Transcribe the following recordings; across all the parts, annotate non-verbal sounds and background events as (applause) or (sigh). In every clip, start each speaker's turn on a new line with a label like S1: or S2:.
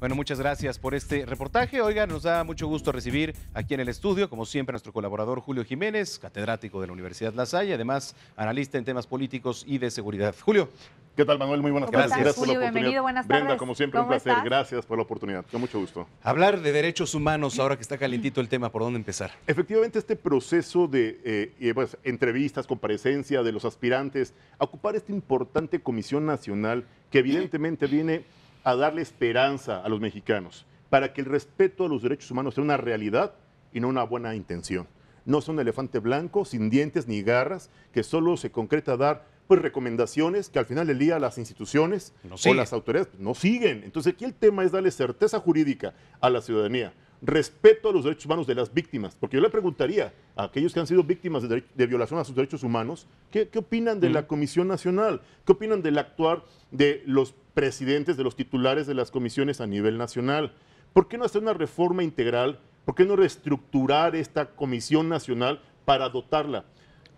S1: Bueno, muchas gracias por este reportaje. Oiga, nos da mucho gusto recibir aquí en el estudio, como siempre, a nuestro colaborador Julio Jiménez, catedrático de la Universidad La Salle, además analista en temas políticos y de seguridad. Julio, ¿Qué tal, Manuel? Muy buenas tardes. Gracias, Julio, Bienvenido, buenas tardes. Brenda, como siempre, un placer. Gracias por la oportunidad. Con mucho gusto. Hablar de derechos humanos, ahora que está calentito el tema, ¿por dónde empezar?
S2: Efectivamente, este proceso de entrevistas eh, pues, con entrevistas, comparecencia de los aspirantes, ocupar esta importante comisión nacional que evidentemente viene a darle esperanza a los mexicanos para que el respeto a los derechos humanos sea una realidad y no una buena intención. No es un elefante blanco sin dientes ni garras que solo se concreta a dar pues recomendaciones que al final del día las instituciones o las autoridades no siguen. Entonces aquí el tema es darle certeza jurídica a la ciudadanía, respeto a los derechos humanos de las víctimas, porque yo le preguntaría a aquellos que han sido víctimas de, violación a sus derechos humanos, ¿qué, opinan de la Comisión Nacional? ¿Qué opinan del actuar de los presidentes, de los titulares de las comisiones a nivel nacional. ¿Por qué no hacer una reforma integral? ¿Por qué no reestructurar esta comisión nacional para dotarla?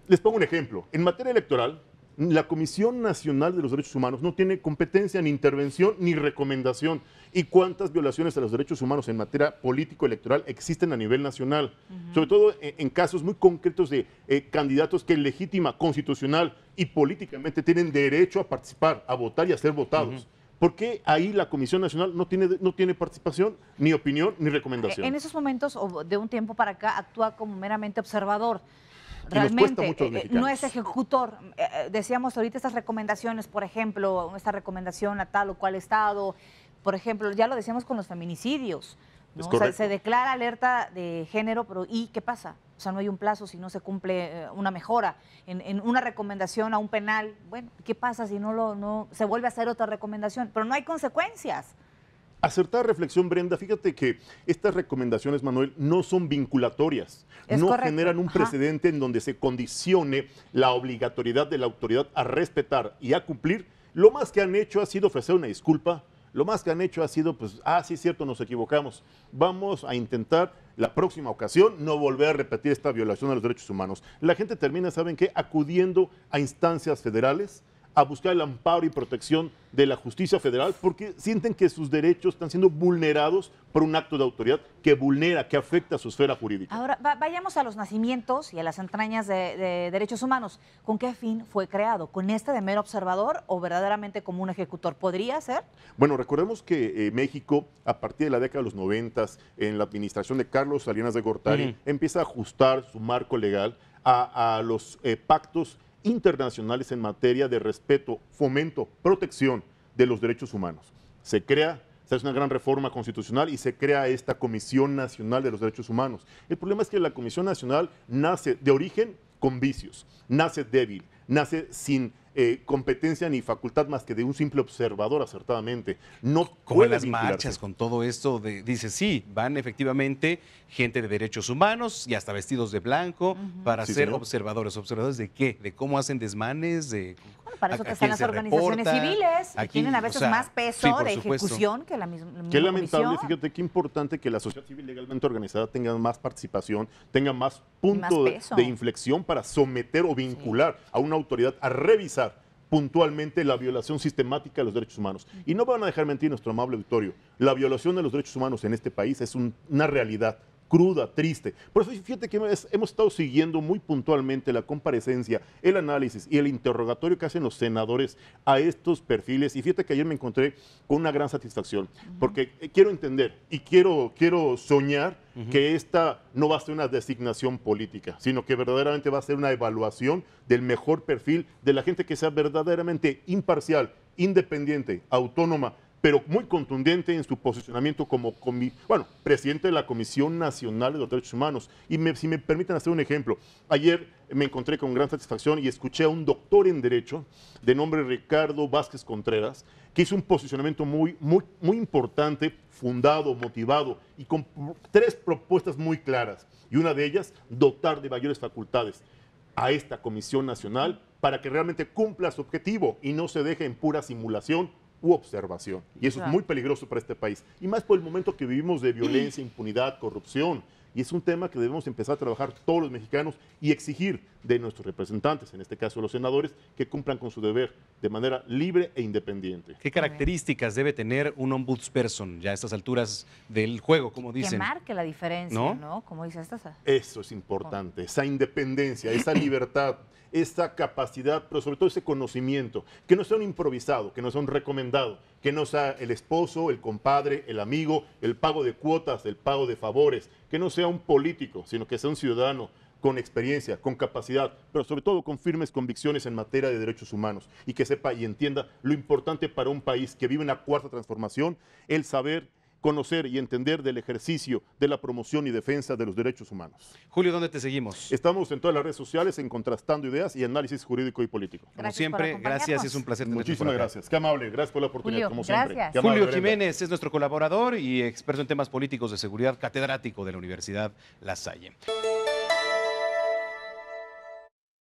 S2: Les pongo un ejemplo. En materia electoral, la Comisión Nacional de los Derechos Humanos no tiene competencia ni intervención ni recomendación. ¿Y cuántas violaciones a los derechos humanos en materia político-electoral existen a nivel nacional? Sobre todo eh, en, casos muy concretos de eh, candidatos que legítima, constitucional y políticamente tienen derecho a participar, a votar y a ser votados. ¿Por qué ahí la Comisión Nacional no tiene, no tiene participación, ni opinión, ni eh, recomendación? En
S3: esos momentos, o de un tiempo para acá, actúa como meramente observador realmente eh, eh, no es ejecutor. Eh, decíamos ahorita estas recomendaciones, por ejemplo, esta recomendación a tal o cual estado, por ejemplo, ya lo decíamos con los feminicidios. se declara alerta de género, pero ¿y qué pasa? O sea, no hay un plazo si no se cumple una mejora. En, en, una recomendación a un penal, bueno, ¿qué pasa si no lo no, se vuelve a hacer otra recomendación? Pero no hay consecuencias.
S2: Acertada reflexión, Brenda. Fíjate que estas recomendaciones, Manuel, no son vinculatorias. no generan un precedente en donde se condicione la obligatoriedad de la autoridad a respetar y a cumplir. Lo más que han hecho ha sido ofrecer una disculpa. Lo más que han hecho ha sido, pues, ah, sí, cierto, nos equivocamos. Vamos a intentar la próxima ocasión no volver a repetir esta violación a los derechos humanos. La gente termina, ¿saben qué? Acudiendo a instancias federales a buscar el amparo y protección de la justicia federal porque sienten que sus derechos están siendo vulnerados por un acto de autoridad que vulnera, que afecta a su esfera jurídica.
S3: Ahora, vayamos a los nacimientos y a las entrañas de, derechos humanos. ¿Con qué fin fue creado? ¿Con este de mero observador o verdaderamente como un ejecutor? ¿Podría ser?
S2: Bueno, recordemos que eh, México, a partir de la década de los 90, en la administración de Carlos Salinas de Gortari, empieza a ajustar su marco legal a, los eh, pactos internacionales en materia de respeto, fomento, protección de los derechos humanos. Se crea, se hace una gran reforma constitucional y se crea esta Comisión Nacional de los Derechos Humanos. El problema es que la Comisión Nacional nace de origen con vicios, nace débil, nace sin eh, competencia ni facultad más que de un simple observador acertadamente. No Como las marchas,
S1: con todo esto, de, dice, sí, van efectivamente gente de derechos humanos y hasta vestidos de blanco para ser observadores. ¿Observadores de qué? ¿De cómo hacen desmanes? ¿De
S3: bueno, para eso que están las organizaciones civiles, que tienen a veces más peso de ejecución que la misma. qué lamentable, fíjate
S2: qué importante que la sociedad civil legalmente organizada tenga más participación, tenga más punto de, inflexión para someter o vincular a una autoridad a revisar puntualmente la violación sistemática de los derechos humanos. Y no van a dejar mentir nuestro amable auditorio. La violación de los derechos humanos en este país es una realidad cruda, triste. Por eso fíjate que hemos, estado siguiendo muy puntualmente la comparecencia, el análisis y el interrogatorio que hacen los senadores a estos perfiles. Y fíjate que ayer me encontré con una gran satisfacción, porque eh, quiero entender y quiero, quiero soñar que esta no va a ser una designación política, sino que verdaderamente va a ser una evaluación del mejor perfil de la gente que sea verdaderamente imparcial, independiente, autónoma pero muy contundente en su posicionamiento como bueno, presidente de la Comisión Nacional de los Derechos Humanos. Y si me permiten hacer un ejemplo, ayer me encontré con gran satisfacción y escuché a un doctor en Derecho de nombre Ricardo Vázquez Contreras, que hizo un posicionamiento muy, muy, muy importante, fundado, motivado y con tres propuestas muy claras. Y una de ellas, dotar de mayores facultades a esta Comisión Nacional para que realmente cumpla su objetivo y no se deje en pura simulación observación. Y eso es muy peligroso para este país. Y más por el momento que vivimos de violencia, (clears throat) impunidad, corrupción y es un tema que debemos empezar a trabajar todos los mexicanos y exigir de nuestros representantes, en este caso los senadores, que cumplan
S1: con su deber de manera libre e independiente. ¿Qué características debe tener un ombudsperson ya a estas alturas del juego, como dicen? Que
S3: marque la diferencia, ¿no? Como dice
S1: Eso
S2: es importante, esa independencia, esa (coughs) libertad, esa capacidad, pero sobre todo ese conocimiento, que no sea un improvisado, que no sea un recomendado, que no sea el esposo, el compadre, el amigo, el pago de cuotas, el pago de favores, que no sea un político, sino que sea un ciudadano con experiencia, con capacidad, pero sobre todo con firmes convicciones en materia de derechos humanos y que sepa y entienda lo importante para un país que vive una cuarta transformación, el saber conocer y entender del ejercicio de la promoción y defensa de los derechos humanos. Julio, ¿dónde te seguimos? Estamos en todas las redes sociales en Contrastando Ideas y Análisis Jurídico y Político.
S1: como siempre, gracias, es un placer tenerte Muchísimas gracias,
S2: qué amable, gracias por la oportunidad, como siempre. Julio
S1: Jiménez es nuestro colaborador y experto en temas políticos de seguridad, catedrático de la Universidad La Salle.